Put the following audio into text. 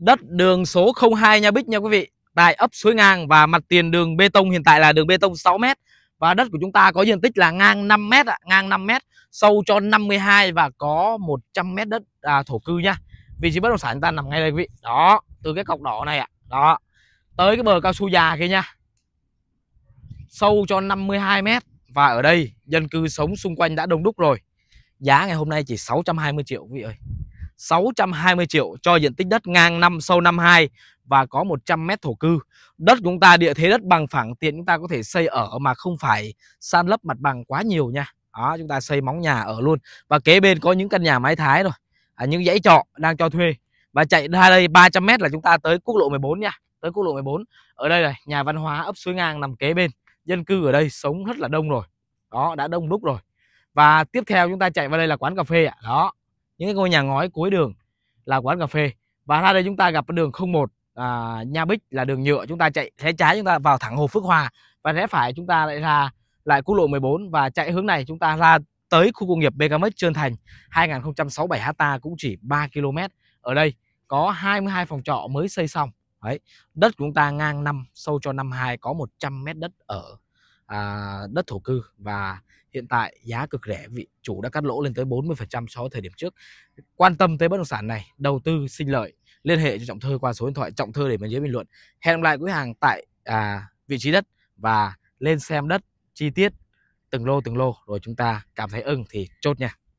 đất đường số 02 nha Bích nha quý vị tại ấp suối ngang và mặt tiền đường bê tông hiện tại là đường bê tông 6m và đất của chúng ta có diện tích là ngang 5m ạ, à, ngang 5m, sâu cho 52 và có 100m đất à, thổ cư nha. Vị trí bất động sản chúng ta nằm ngay đây quý vị. Đó, từ cái cọc đỏ này ạ. À. Đó. Tới cái bờ cao su già kia nha. Sâu cho 52m và ở đây dân cư sống xung quanh đã đông đúc rồi. Giá ngày hôm nay chỉ 620 triệu quý vị ơi. 620 triệu cho diện tích đất ngang 5 sâu 52 và có 100 mét thổ cư. Đất chúng ta địa thế đất bằng phẳng tiện chúng ta có thể xây ở mà không phải san lấp mặt bằng quá nhiều nha. Đó, chúng ta xây móng nhà ở luôn. Và kế bên có những căn nhà mái thái rồi. À, những dãy trọ đang cho thuê. Và chạy ra đây 300 mét là chúng ta tới quốc lộ 14 nha. Tới quốc lộ 14. Ở đây này, nhà văn hóa ấp suối ngang nằm kế bên. Dân cư ở đây sống rất là đông rồi. Đó, đã đông đúc rồi. Và tiếp theo chúng ta chạy vào đây là quán cà phê ạ. À. Đó, những cái ngôi nhà ngói cuối đường là quán cà phê và ra đây chúng ta gặp đường 01 à, Nha Bích là đường nhựa chúng ta chạy rẽ trái chúng ta vào thẳng Hồ Phước Hòa và rẽ phải chúng ta lại ra lại quốc lộ 14 và chạy hướng này chúng ta ra tới khu công nghiệp BKMX Trơn Thành 2067 ha cũng chỉ 3 km. Ở đây có 22 phòng trọ mới xây xong. Đấy, đất của chúng ta ngang năm, sâu cho năm hai có 100 mét đất ở à, đất thổ cư và hiện tại giá cực rẻ vị chủ đã cắt lỗ lên tới 40% so với thời điểm trước quan tâm tới bất động sản này đầu tư sinh lợi liên hệ cho trọng thơ qua số điện thoại trọng thơ để bên dưới bình luận hẹn gặp lại quý hàng tại à, vị trí đất và lên xem đất chi tiết từng lô từng lô rồi chúng ta cảm thấy ưng thì chốt nha